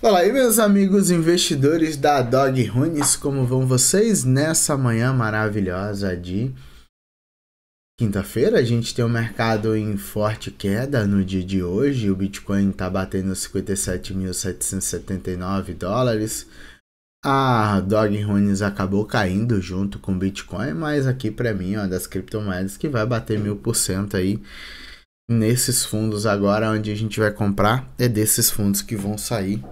Fala aí, meus amigos investidores da Dog Runes, como vão vocês nessa manhã maravilhosa de quinta-feira? A gente tem o um mercado em forte queda no dia de hoje. O Bitcoin está batendo 57.779 dólares. A Dog Runes acabou caindo junto com o Bitcoin, mas aqui para mim é uma das criptomoedas que vai bater mil por cento aí nesses fundos agora, onde a gente vai comprar, é desses fundos que vão sair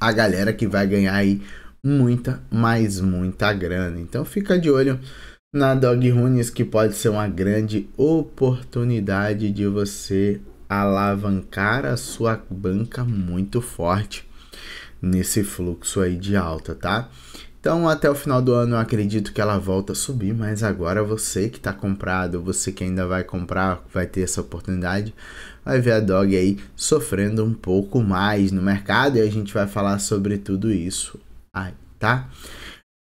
a galera que vai ganhar aí muita, mais muita grana. Então fica de olho na Dog Runes que pode ser uma grande oportunidade de você alavancar a sua banca muito forte nesse fluxo aí de alta, tá? Então, até o final do ano, eu acredito que ela volta a subir, mas agora você que está comprado, você que ainda vai comprar, vai ter essa oportunidade, vai ver a Dog aí sofrendo um pouco mais no mercado e a gente vai falar sobre tudo isso aí, tá?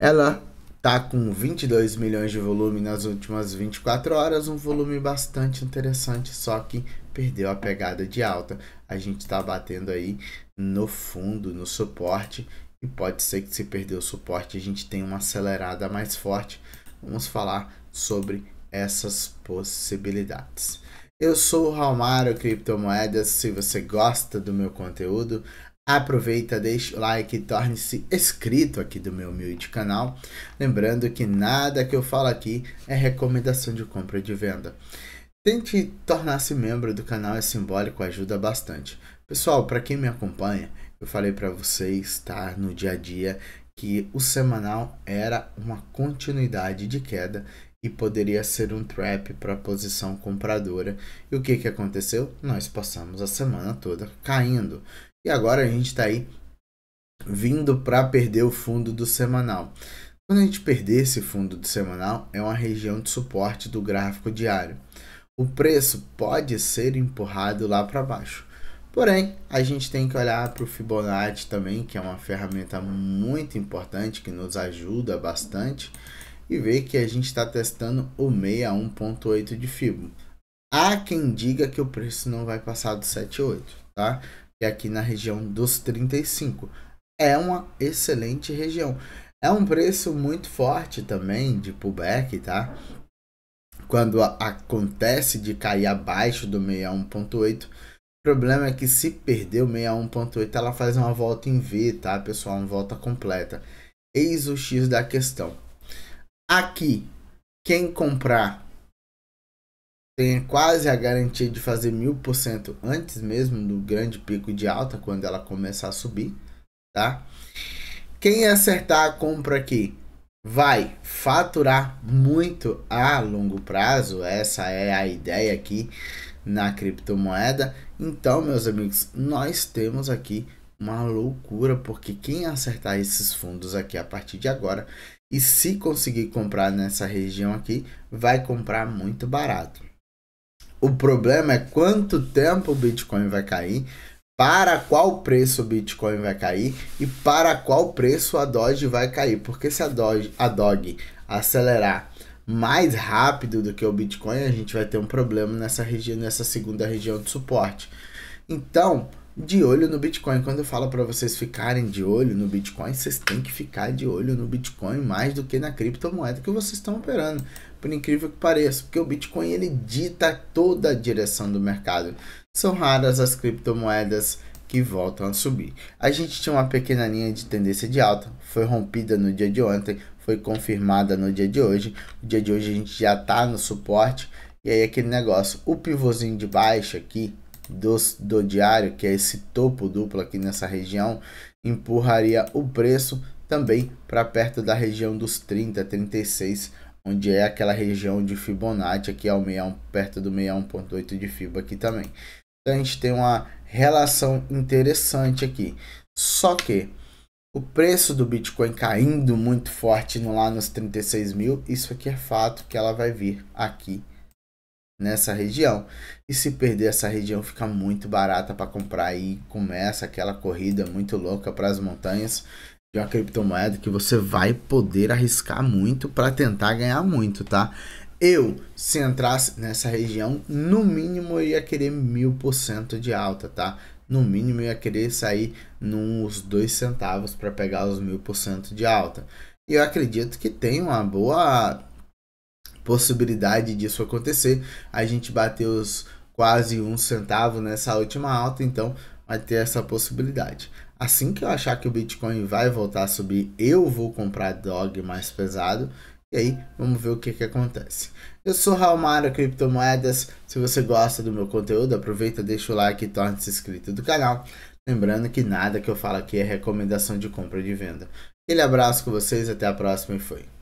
Ela tá com 22 milhões de volume nas últimas 24 horas, um volume bastante interessante, só que perdeu a pegada de alta. A gente está batendo aí no fundo, no suporte e pode ser que se perder o suporte, a gente tenha uma acelerada mais forte. Vamos falar sobre essas possibilidades. Eu sou o Raulmário Criptomoedas. Se você gosta do meu conteúdo, aproveita, deixa o like e torne-se inscrito aqui do meu humilde canal. Lembrando que nada que eu falo aqui é recomendação de compra e de venda. Tente tornar-se membro do canal, é simbólico, ajuda bastante. Pessoal, para quem me acompanha, eu falei para vocês, tá, no dia a dia, que o semanal era uma continuidade de queda e poderia ser um trap para a posição compradora. E o que, que aconteceu? Nós passamos a semana toda caindo. E agora a gente está aí vindo para perder o fundo do semanal. Quando a gente perder esse fundo do semanal, é uma região de suporte do gráfico diário. O preço pode ser empurrado lá para baixo. Porém, a gente tem que olhar para o Fibonacci também, que é uma ferramenta muito importante que nos ajuda bastante, e ver que a gente está testando o 61.8 1.8 de Fibo. Há quem diga que o preço não vai passar do 7,8, tá? E é aqui na região dos 35. É uma excelente região. É um preço muito forte também de pullback, tá? Quando acontece de cair abaixo do 61.8 1.8 problema é que se perdeu 61.8, ela faz uma volta em V, tá, pessoal? Uma volta completa. Eis o X da questão. Aqui, quem comprar tem quase a garantia de fazer 1000% antes mesmo do grande pico de alta, quando ela começar a subir, tá? Quem acertar a compra aqui vai faturar muito a longo prazo, essa é a ideia aqui na criptomoeda. Então, meus amigos, nós temos aqui uma loucura, porque quem acertar esses fundos aqui a partir de agora e se conseguir comprar nessa região aqui, vai comprar muito barato. O problema é quanto tempo o Bitcoin vai cair, para qual preço o Bitcoin vai cair e para qual preço a Doge vai cair. Porque se a Doge, a Dog acelerar mais rápido do que o Bitcoin, a gente vai ter um problema nessa região, nessa segunda região de suporte. Então, de olho no Bitcoin. Quando eu falo para vocês ficarem de olho no Bitcoin, vocês têm que ficar de olho no Bitcoin mais do que na criptomoeda que vocês estão operando, por incrível que pareça, porque o Bitcoin ele dita toda a direção do mercado. São raras as criptomoedas que voltam a subir. A gente tinha uma pequena linha de tendência de alta, foi rompida no dia de ontem, foi confirmada no dia de hoje. O dia de hoje a gente já tá no suporte. E aí aquele negócio, o pivôzinho de baixo aqui do, do diário, que é esse topo duplo aqui nessa região, empurraria o preço também para perto da região dos 30, 36, onde é aquela região de Fibonacci, aqui é o 61, perto do 61.8 de Fibo aqui também. Então a gente tem uma relação interessante aqui. Só que o preço do Bitcoin caindo muito forte no, lá nos 36 mil, isso aqui é fato que ela vai vir aqui nessa região. E se perder essa região, fica muito barata para comprar e começa aquela corrida muito louca para as montanhas de uma criptomoeda que você vai poder arriscar muito para tentar ganhar muito, tá? Eu, se entrasse nessa região, no mínimo eu ia querer mil por cento de alta, tá? no mínimo eu ia querer sair nos dois centavos para pegar os mil por cento de alta. E eu acredito que tem uma boa possibilidade disso acontecer. A gente bateu os quase um centavo nessa última alta, então vai ter essa possibilidade. Assim que eu achar que o Bitcoin vai voltar a subir, eu vou comprar dog mais pesado e aí, vamos ver o que, que acontece. Eu sou Raul Mara Criptomoedas. Se você gosta do meu conteúdo, aproveita, deixa o like e torne-se inscrito do canal. Lembrando que nada que eu falo aqui é recomendação de compra e de venda. Aquele abraço com vocês, até a próxima e foi.